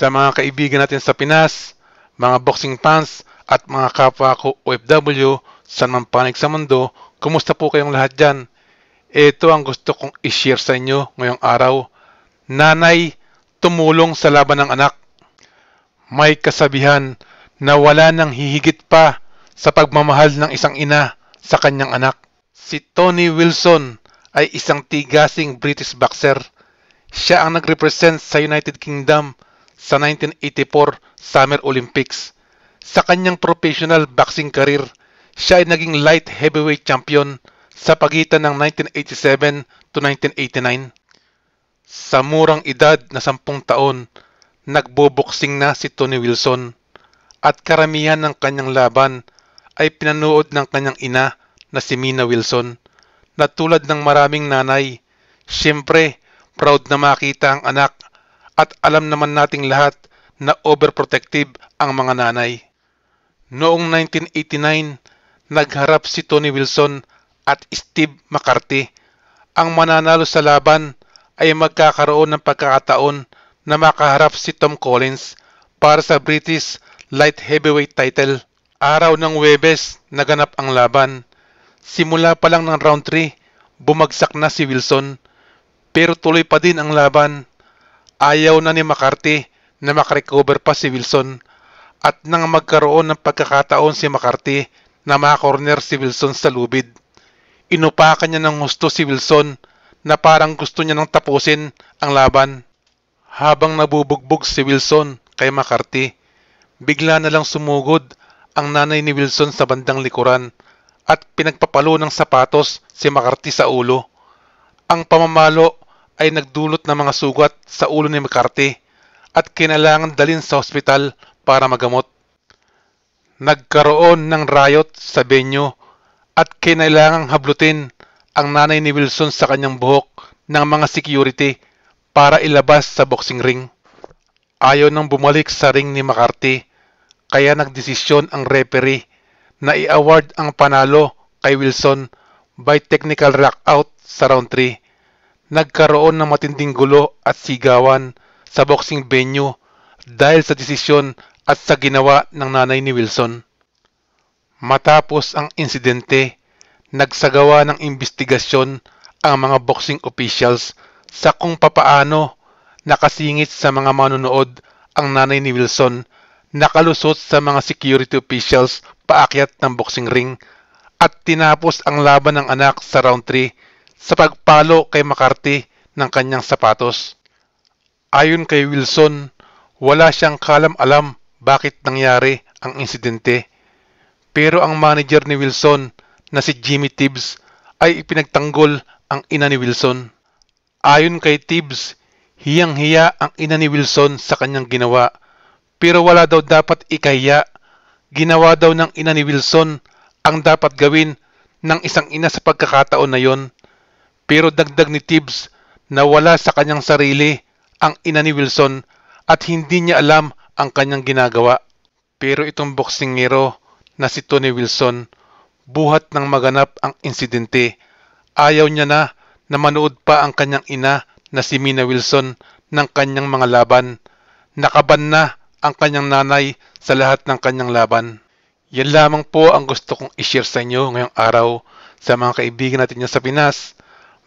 sa mga kaibigan natin sa Pinas, mga boxing fans at mga kapwa ko OFW sa mampanig sa mundo, kumusta po kayong lahat dyan? Ito ang gusto kong i-share sa inyo ngayong araw. Nanay, tumulong sa laban ng anak. May kasabihan na wala nang hihigit pa sa pagmamahal ng isang ina sa kanyang anak. Si Tony Wilson ay isang tigasing British boxer. Siya ang nag-represent sa United Kingdom sa 1984 Summer Olympics. Sa kanyang professional boxing career, siya ay naging light heavyweight champion sa pagitan ng 1987 to 1989. Sa murang edad na 10 taon, nagboboxing na si Tony Wilson at karamihan ng kanyang laban ay pinanood ng kanyang ina na si Mina Wilson na tulad ng maraming nanay, siyempre proud na makita ang anak at alam naman nating lahat na overprotective ang mga nanay. Noong 1989, nagharap si Tony Wilson at Steve McCarthy. Ang mananalo sa laban ay magkakaroon ng pagkakataon na makaharap si Tom Collins para sa British Light Heavyweight title. Araw ng Webes, naganap ang laban. Simula pa lang ng round 3, bumagsak na si Wilson. Pero tuloy pa din ang laban Ayaw na ni McCarthy na makarecover pa si Wilson at nang magkaroon ng pagkakataon si McCarthy na makorner si Wilson sa lubid. Inupakan niya ng gusto si Wilson na parang gusto niya nang tapusin ang laban. Habang nabubugbog si Wilson kay McCarthy, bigla na lang sumugod ang nanay ni Wilson sa bandang likuran at pinagpapalo ng sapatos si McCarthy sa ulo. Ang pamamalo ay nagdulot ng mga sugat sa ulo ni McCarthy at kinalangan dalin sa ospital para magamot. Nagkaroon ng riot sa venue at kinailangang hablutin ang nanay ni Wilson sa kanyang buhok ng mga security para ilabas sa boxing ring. Ayaw nang bumalik sa ring ni McCarthy kaya nagdesisyon ang referee na i-award ang panalo kay Wilson by technical knockout sa round 3 nagkaroon ng matinding gulo at sigawan sa boxing venue dahil sa desisyon at sa ginawa ng nanay ni Wilson. Matapos ang insidente, nagsagawa ng investigasyon ang mga boxing officials sa kung papaano nakasingit sa mga manonood ang nanay ni Wilson nakalusot sa mga security officials paakyat ng boxing ring at tinapos ang laban ng anak sa round 3 sa pagpalo kay McCarthy ng kanyang sapatos. Ayon kay Wilson, wala siyang kalam-alam bakit nangyari ang insidente. Pero ang manager ni Wilson na si Jimmy Tibbs ay ipinagtanggol ang ina ni Wilson. Ayon kay Tibbs, hiyang-hiya ang ina ni Wilson sa kanyang ginawa pero wala daw dapat ikahiya. Ginawa daw ng ina ni Wilson ang dapat gawin ng isang ina sa pagkakataon na yon. Pero dagdag ni Tibbs na wala sa kanyang sarili ang ina ni Wilson at hindi niya alam ang kanyang ginagawa. Pero itong boksingero na si Tony Wilson, buhat ng maganap ang insidente. Ayaw niya na na manood pa ang kanyang ina na si Mina Wilson ng kanyang mga laban. Nakaban na ang kanyang nanay sa lahat ng kanyang laban. Yan lamang po ang gusto kong ishare sa inyo ngayong araw sa mga kaibigan natin niya sa Pinas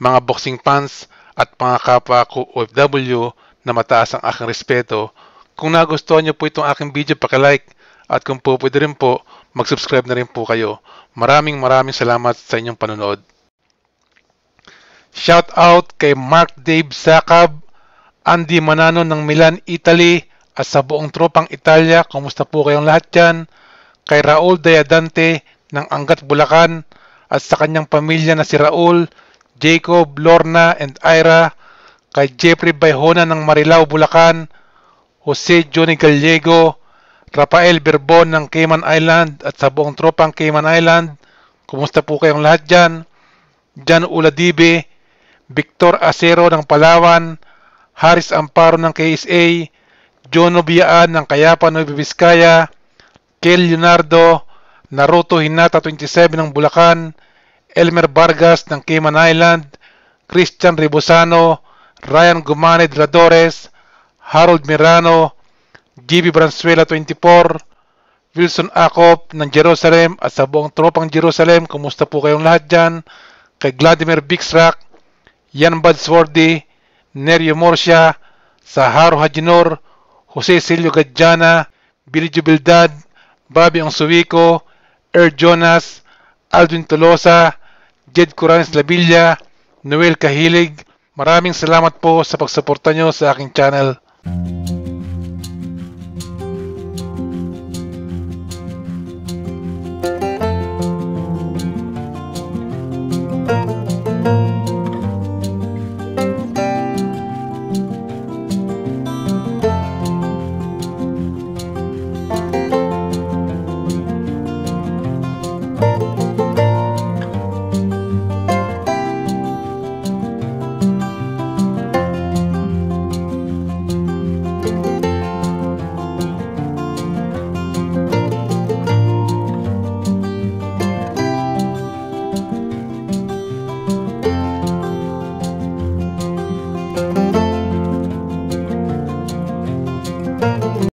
mga boxing fans at mga kapwa ko OFW na mataas ang aking respeto. Kung nagustuhan niyo po itong aking video, like at kung po pwede rin po, mag-subscribe na rin po kayo. Maraming maraming salamat sa inyong panonood. Shout out kay Mark Dave Sakab, Andy Manano ng Milan, Italy, at sa buong tropang Italia, kumusta po kayong lahat dyan? Kay Raul Dayadante ng Angat Bulacan at sa kanyang pamilya na si Raul, Jacob, Lorna, and Ira, kay Jeffrey Bayhona ng Marilao, Bulacan, Jose Johnny Gallego, Rafael Berbon ng Cayman Island at sa buong tropang Cayman Island. Kumusta po kayong lahat dyan? Jan Uladibe, Victor Acero ng Palawan, Haris Amparo ng KSA, John Obiaan ng Kayapan, Nueva Vizcaya, Kel Leonardo, Naruto Hinata 27 ng Bulacan, Elmer Vargas ng Cayman Island, Christian Ribusano, Ryan Gumanid Radores, Harold Mirano, JB Bransuela 24, Wilson Akop ng Jerusalem at sa buong tropang Jerusalem, kumusta po kayong lahat dyan? Kay Vladimir Bixrak, Yan Badsworthy, Neryo Morsia, Saharo Hajinor, Jose Silio Gadjana, Billy Jubildad, Bobby Onsuwico, Er Jonas, Alvin Tolosa, Jed Curans Labilla, Noel Kahilig. Maraming salamat po sa pagsuporta nyo sa aking channel.